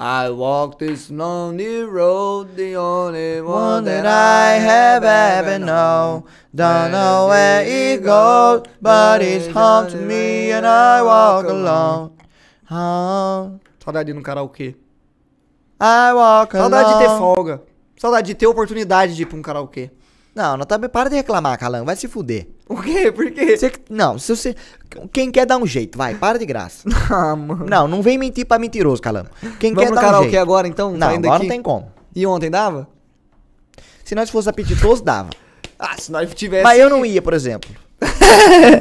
I walk this lonely road, the only one that I have ever known. Don't know where it goes, but it's home to me and I walk alone. Hum. de ir no karaokê. I walk alone. Saudade de ter folga. Saudade de ter oportunidade de ir pra um karaokê. Não, não tá, para de reclamar, Calan, vai se fuder. O quê? Por quê? Você, não, se você. Quem quer dar um jeito, vai, para de graça. Não, ah, mano. Não, não vem mentir pra mentiroso, calando. Quem Vamos quer dar um jeito. agora então? Não, agora aqui? não tem como. E ontem dava? Se nós fosse apetitoso, dava. Ah, se nós tivesse. Mas eu não ia, por exemplo.